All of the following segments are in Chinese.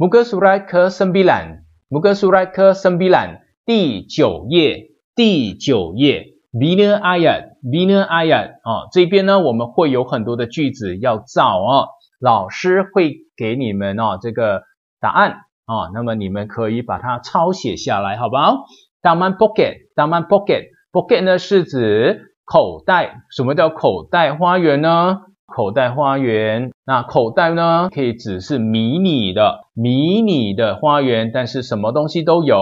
Muga sembilan, Surat Muga u s r ke a 格 k 莱 s 九，穆 b i l a n 第九页，第九页，第二 ayat，第二 ayat，啊，这边呢我们会有很多的句子要造啊，老师会给你们哦这个答案啊，那么你们可以把它抄写下来，好不好？Daman pocket，Daman pocket，pocket 呢是指口袋，什么叫口袋花园呢？口袋花园，那口袋呢？可以只是迷你的、迷你的花园，但是什么东西都有。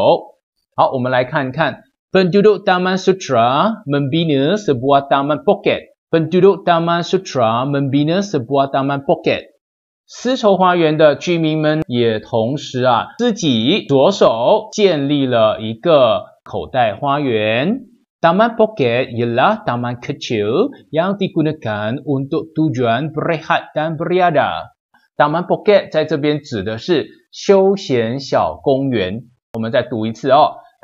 好，我们来看看。p e n d u d u d a m a n Sutra membina sebuah Taman Pocket。p e n d u d u d a m a n Sutra membina sebuah Taman Pocket。丝绸花园的居民们也同时啊，自己着手建立了一个口袋花园。Taman poket ialah taman kecil yang digunakan untuk tujuan berehat dan beriada. Taman poket di sini adalah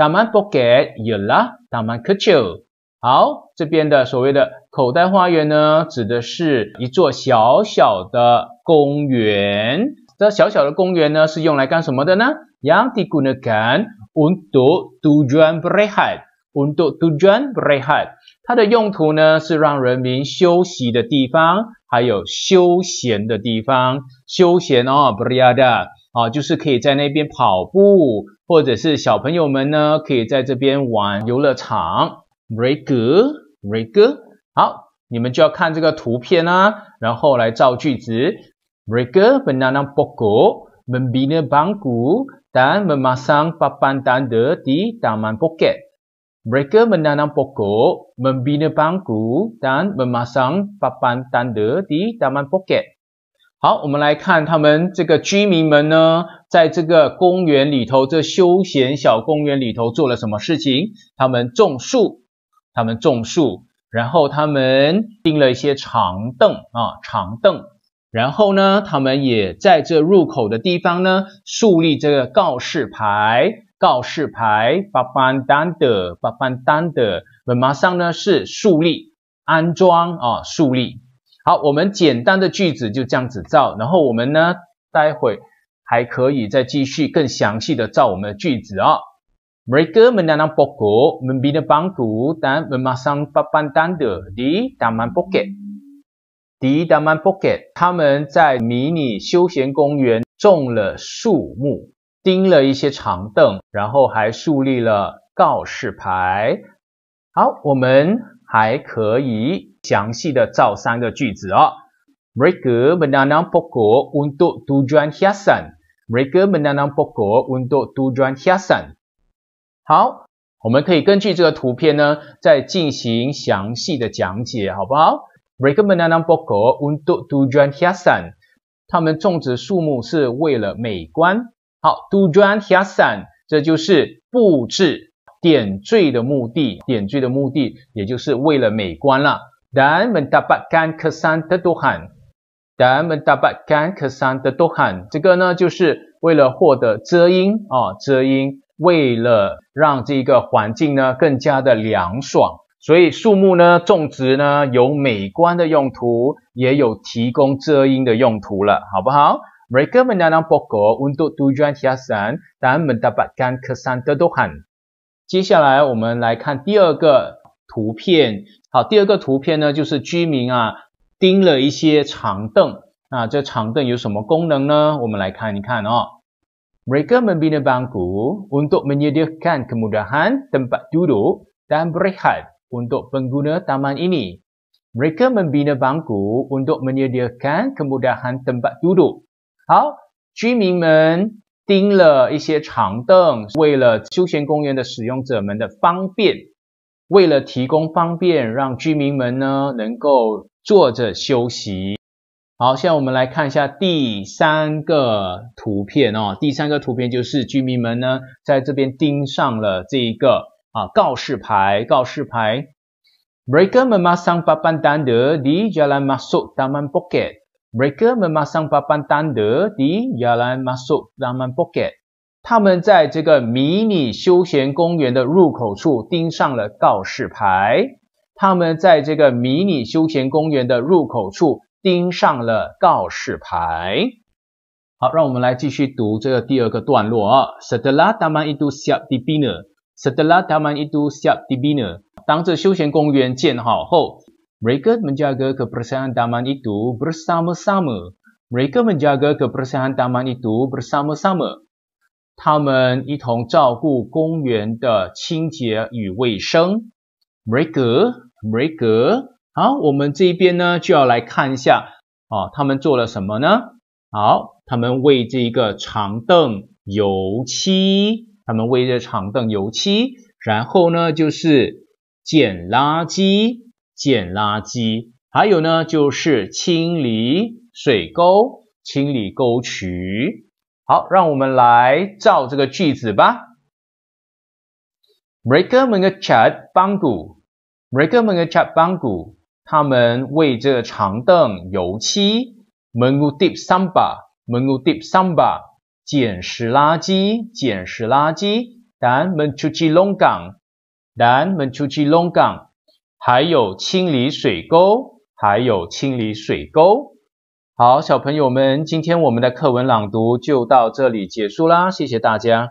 Taman poket ialah taman kecil. 好，这边的所谓的口袋花园呢，指的是一座小小的公园。这小小的公园呢，是用来干什么的呢？Yang kan digunakan untuk tujuan berehat。untuk 温度突然 h 厉 t 它的用途呢是让人民休息的地方，还有休闲的地方。休闲哦，b 不 a d a 啊，就是可以在那边跑步，或者是小朋友们呢可以在这边玩游乐场。Reger, reger，好，你们就要看这个图片啊，然后来造句子。Reger, banana b o k u m e m b i n a bangku dan memasang papan tanda di taman poket. Breaker menanam pokok, membina bangku dan memasang papan tanda di taman poket. 好，我们来看他们这个居民们呢，在这个公园里头，这休闲小公园里头做了什么事情？他们种树，他们种树，然后他们订了一些长凳啊长凳，然后呢，他们也在这入口的地方呢，树立这个告示牌。告示牌，板板单的板板单的，我们马上呢是树立安装啊，树立。好，我们简单的句子就这样子造，然后我们呢，待会还可以再继续更详细的造我们的句子啊。Mereka menanam pokok, membina bangku, dan memasang papan tanda di taman poket. Di taman poket，他们在迷你休闲公园种了树木。钉了一些长凳，然后还竖立了告示牌。好，我们还可以详细的造三个句子啊。mereka menanam pohon untuk tujuan hiasan mereka menanam pohon untuk tujuan hiasan。好，我们可以根据这个图片呢，再进行详细的讲解，好不好？mereka menanam pohon untuk tujuan hiasan。他们种植树木是为了美观。好，杜鹃下散，这就是布置点缀的目的。点缀的目的，也就是为了美观了。达门达巴干克桑的多汉，达门达巴干克桑的多汉，这个呢，就是为了获得遮阴啊，遮阴，为了让这个环境呢更加的凉爽。所以树木呢种植呢，有美观的用途，也有提供遮阴的用途了，好不好？Mereka menanam pokok untuk tujuan hiasan dan mendapatkan kesan terdohan. 接下来我们来看第二个图片。好，第二个图片呢，就是居民啊钉了一些长凳。那这长凳有什么功能呢？我们来看一看哦。Mereka membina bangku untuk menyediakan kemudahan tempat duduk dan berehat untuk pengguna taman ini. Mereka membina bangku untuk menyediakan kemudahan tempat duduk. 好，居民们钉了一些长凳，为了休闲公园的使用者们的方便，为了提供方便，让居民们呢能够坐着休息。好，现在我们来看一下第三个图片哦，第三个图片就是居民们呢在这边钉上了这一个啊告示牌，告示牌。b r i g m e Masangbabang d a n d e i Yalan Masuk Daman Boket，他们在这个迷你休闲公园的入口处钉上了告示牌。他们在这个迷你休闲公园的入口处钉上了告示牌。好，让我们来继续读这个第二个段落啊。Setelah Daman itu siap dibina，Setelah Daman itu siap dibina，当这休闲公园建好后。他们一同照顾公园的清洁与卫生。Breaker, b r e a k e 好，我们这边呢就要来看一下，啊，他们做了什么呢？好，他们为这个长凳油漆，他们为这长凳油漆，然后呢就是捡垃圾。捡垃圾，还有呢，就是清理水沟、清理沟渠。好，让我们来造这个句子吧。Mereka mengchat bangku，mereka mengchat bangku，他们为这个长凳油漆。m e a n g d e e p s a m b a m a mengdeep samba，捡拾垃圾，捡拾垃圾。Dan mencuci longgan，dan g mencuci longgan。g 还有清理水沟，还有清理水沟。好，小朋友们，今天我们的课文朗读就到这里结束啦，谢谢大家。